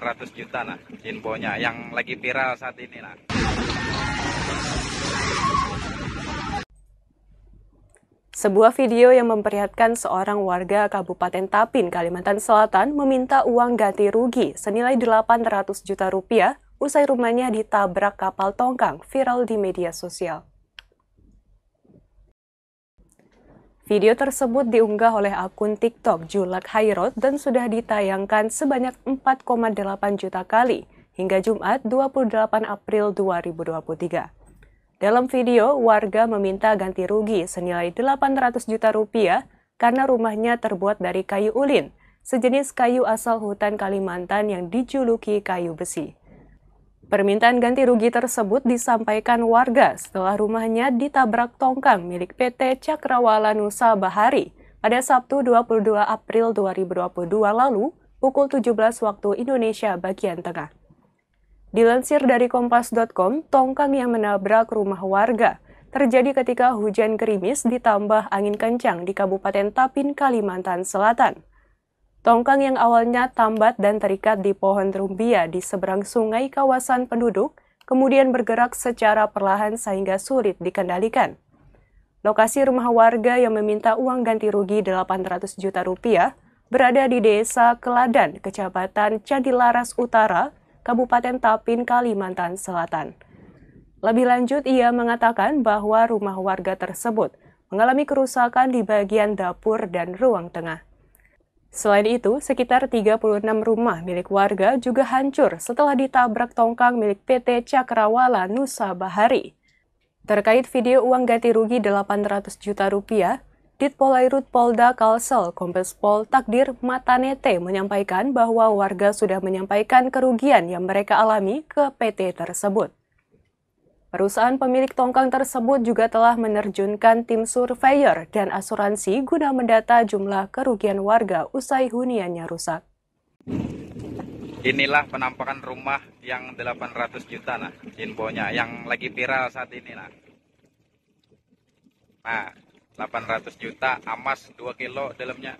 100 juta nah infonya yang lagi viral saat ini nah Sebuah video yang memperlihatkan seorang warga Kabupaten Tapin, Kalimantan Selatan meminta uang ganti rugi senilai 800 juta rupiah usai rumahnya ditabrak kapal tongkang viral di media sosial. Video tersebut diunggah oleh akun TikTok Julak Hairot dan sudah ditayangkan sebanyak 4,8 juta kali hingga Jumat 28 April 2023. Dalam video, warga meminta ganti rugi senilai 800 juta rupiah karena rumahnya terbuat dari kayu ulin, sejenis kayu asal hutan Kalimantan yang dijuluki kayu besi. Permintaan ganti rugi tersebut disampaikan warga setelah rumahnya ditabrak tongkang milik PT Cakrawala Nusa Bahari pada Sabtu 22 April 2022 lalu pukul 17 waktu Indonesia bagian tengah. Dilansir dari kompas.com, tongkang yang menabrak rumah warga terjadi ketika hujan gerimis ditambah angin kencang di Kabupaten Tapin, Kalimantan Selatan. Tongkang yang awalnya tambat dan terikat di pohon rumbia di seberang sungai kawasan penduduk, kemudian bergerak secara perlahan sehingga sulit dikendalikan. Lokasi rumah warga yang meminta uang ganti rugi 800 juta rupiah berada di desa Keladan, Kecamatan Candilaras Utara, Kabupaten Tapin, Kalimantan Selatan. Lebih lanjut, ia mengatakan bahwa rumah warga tersebut mengalami kerusakan di bagian dapur dan ruang tengah. Selain itu, sekitar 36 rumah milik warga juga hancur setelah ditabrak tongkang milik PT Cakrawala Nusa Bahari. Terkait video uang ganti rugi 800 juta rupiah, Ditpolairut Polda Kalsel Kombes Pol Takdir Matanete menyampaikan bahwa warga sudah menyampaikan kerugian yang mereka alami ke PT tersebut. Perusahaan pemilik tongkang tersebut juga telah menerjunkan tim surveyor dan asuransi guna mendata jumlah kerugian warga usai huniannya rusak. Inilah penampakan rumah yang 800 juta nah, infonya yang lagi viral saat ini nah. Nah, 800 juta amas 2 kilo dalamnya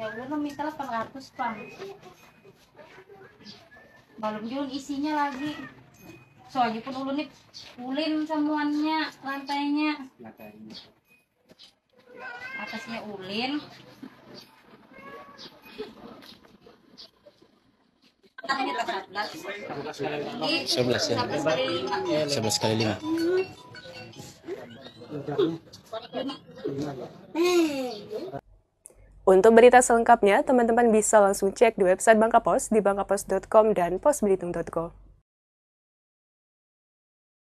Ya belum minta 800 pak. Belum jual isinya lagi. Soalnya pun ulun nih ulin semuanya lantainya. Atasnya ulin. Sebelas ya. Sebelas kali lima. Hmm. Untuk berita selengkapnya, teman-teman bisa langsung cek di website Bangka Pos di bangkapos.com dan posbelitung.com.